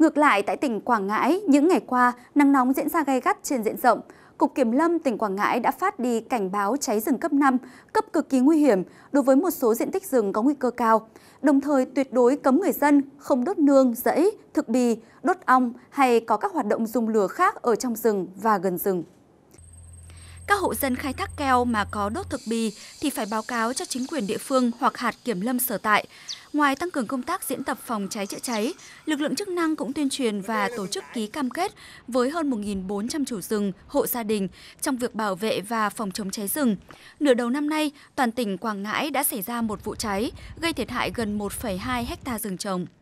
Ngược lại, tại tỉnh Quảng Ngãi, những ngày qua, nắng nóng diễn ra gay gắt trên diện rộng. Cục Kiểm lâm tỉnh Quảng Ngãi đã phát đi cảnh báo cháy rừng cấp 5, cấp cực kỳ nguy hiểm đối với một số diện tích rừng có nguy cơ cao, đồng thời tuyệt đối cấm người dân không đốt nương, rẫy, thực bì, đốt ong hay có các hoạt động dùng lửa khác ở trong rừng và gần rừng. Các hộ dân khai thác keo mà có đốt thực bì thì phải báo cáo cho chính quyền địa phương hoặc hạt kiểm lâm sở tại. Ngoài tăng cường công tác diễn tập phòng cháy chữa cháy, lực lượng chức năng cũng tuyên truyền và tổ chức ký cam kết với hơn 1.400 chủ rừng, hộ gia đình trong việc bảo vệ và phòng chống cháy rừng. Nửa đầu năm nay, toàn tỉnh Quảng Ngãi đã xảy ra một vụ cháy, gây thiệt hại gần 1,2 hecta rừng trồng.